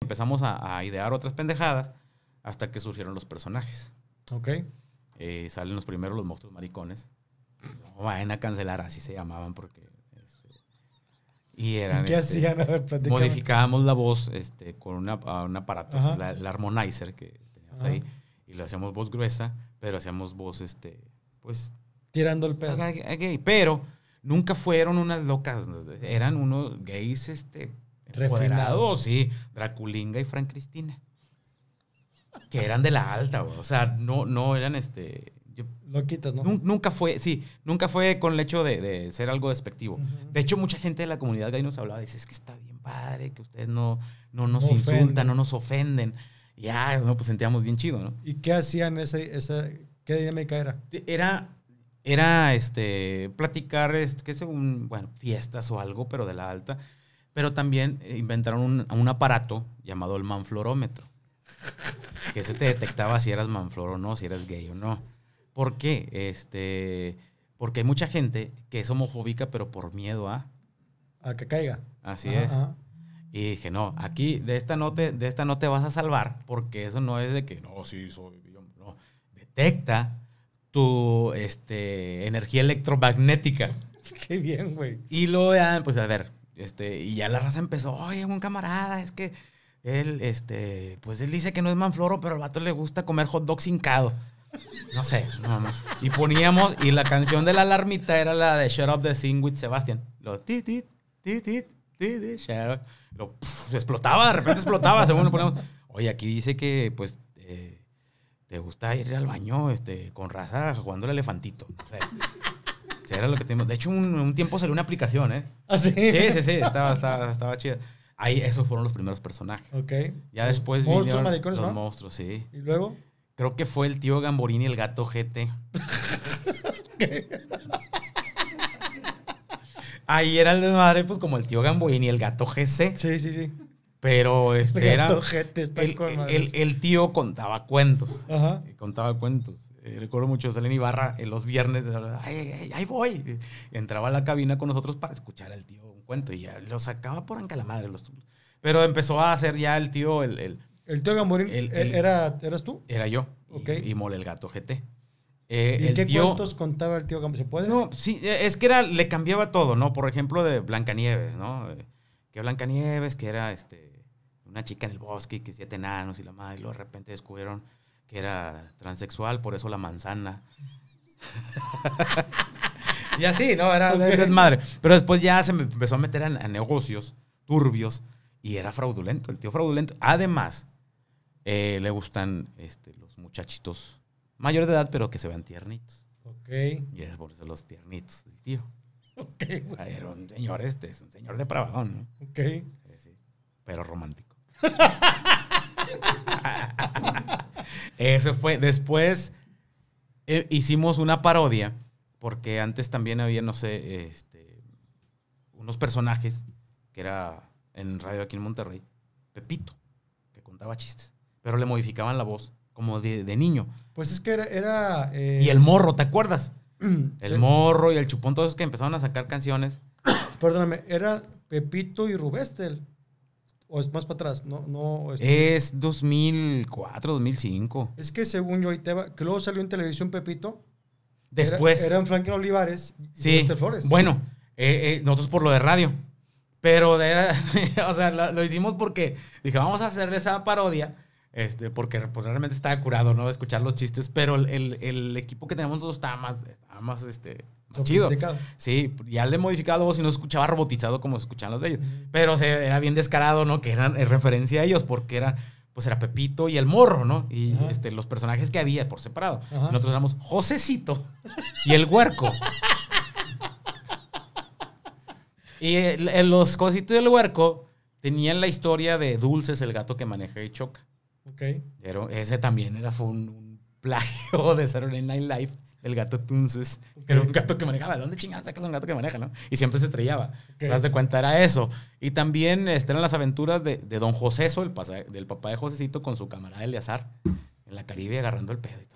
Empezamos a, idear otras pendejadas hasta que surgieron los personajes. Ok. Eh, salen los primeros los monstruos maricones. No vayan a cancelar, así se llamaban porque... Este, y eran... ¿Qué este, hacían? A ver, modificábamos la voz este, con una, un aparato, el harmonizer que teníamos ahí, y lo hacíamos voz gruesa, pero hacíamos voz, este, pues... Tirando el pedo. gay. pero nunca fueron unas locas, eran unos gays, este, Refinado, sí. Draculinga y Frank Cristina. Que eran de la alta, O sea, no, no eran este. Yo, quitas, ¿no? Nunca fue, sí, nunca fue con el hecho de, de ser algo despectivo. De hecho, mucha gente de la comunidad gay nos hablaba, dice, es que está bien padre, que ustedes no, no nos insultan, no nos ofenden. ya ah, no, pues sentíamos bien chido, ¿no? ¿Y qué hacían ese, ese qué dinámica era? Era, era este, platicar, es, que un, bueno, fiestas o algo, pero de la alta. Pero también eh, inventaron un, aparato llamado el manflorómetro, que se te detectaba si eras manflor o no, si eras gay o no. ¿Por qué? Este, porque hay mucha gente que es homofóbica, pero por miedo a... A que caiga. Así es. Y dije, no, aquí de esta, no te, de esta no te vas a salvar, porque eso no es de que, no, sí, soy... No, detecta tu este, energía electromagnética. Qué bien, güey. Y luego, pues a ver, este, y ya la raza empezó, oye, un camarada, es que él, este, pues él dice que no es manfloro, pero al vato le gusta comer hot dog hincado. No sé, no Y poníamos, y la canción de la alarmita era la de Shut Up the Sing with Sebastian. Lo ti, ti, ti, ti, ti, shut up. Lo, se explotaba, de repente explotaba, según lo poníamos. Oye, aquí dice que, pues, te gusta ir al baño este, con raza jugando el elefantito era lo que teníamos. De hecho, un, tiempo salió una aplicación, ¿eh? ¿Ah, sí? Sí, sí, sí. Estaba, chida. Ahí, esos fueron los primeros personajes. Ok. Ya después ¿Monstruos, vinieron los monstruos, sí. ¿Y luego? Creo que fue el tío Gamborini y el gato GT. Ahí era el madre, pues como el tío Gamborini y el gato GC. Sí, sí, sí. Pero este el era. el, el, el, tío contaba cuentos. Ajá. Contaba cuentos. Eh, recuerdo mucho Selena Ibarra en los viernes, ahí voy. Entraba a la cabina con nosotros para escuchar al tío un cuento y ya lo sacaba por anca la madre. Los, pero empezó a hacer ya el tío el... ¿El, ¿El tío Gamborín e-, era, eras tú? Era yo. Y, Mole el Gato GT. ¿Y eh, qué cuentos contaba el tío Gamborín? ¿Se puede? No, sí, e, es que era, le cambiaba todo, ¿no? Por ejemplo, de Blancanieves, ¿no? Eh, que Blancanieves, que era este, una chica en el bosque que siete enanos y la madre, y luego de repente descubrieron que era transexual, por eso la manzana. y así, ¿no? Era madre. Pero después ya se me empezó a meter a, negocios turbios y era fraudulento, el tío fraudulento. Además, eh, le gustan este, los muchachitos mayor de edad, pero que se vean tiernitos. Ok. Y es por eso los tiernitos del tío. Ok. Era un señor este, es un señor depravadón, ¿no? Ok. pero romántico. Eso fue. Después eh, hicimos una parodia, porque antes también había, no sé, este, unos personajes que era en radio aquí en Monterrey, Pepito, que contaba chistes, pero le modificaban la voz como de, niño. Pues es que era... Eh, y el morro, ¿te acuerdas? El morro y el chupón, todos esos que empezaron a sacar canciones. Perdóname, era Pepito y Rubestel. ¿O es más para atrás? No, no, es, es 2004, 2005. Es que según yo, ahí te va, que luego salió en televisión Pepito. Después. Era, eran Franklin Olivares y sí. Flores. Bueno, eh, eh, nosotros por lo de radio. Pero de, o sea, lo, lo, hicimos porque dije, vamos a hacer esa parodia este, porque pues, realmente estaba curado, ¿no? Escuchar los chistes, pero el, equipo que teníamos nosotros estaba más, más este, chido. Sí, ya le he modificado si y no escuchaba robotizado como se los de ellos. Pero era bien descarado, ¿no? Que eran en referencia a ellos, porque era, pues era Pepito y el morro, ¿no? Y este, los personajes que había por separado. Nosotros éramos Josecito y el huerco. y los Josecito y el huerco tenían la historia de Dulces, el gato que maneja y choca. Okay, Pero ese también era, fue un, plagio de Saturday Night Live el gato Tunces, era un gato que manejaba. dónde chingados sacas un gato que maneja, no? Y siempre se estrellaba. Okay. de cuenta, era eso. Y también este, las aventuras de, de Don Joseso, el del papá de Josecito, con su camarada Eleazar, en la Caribe agarrando el pedo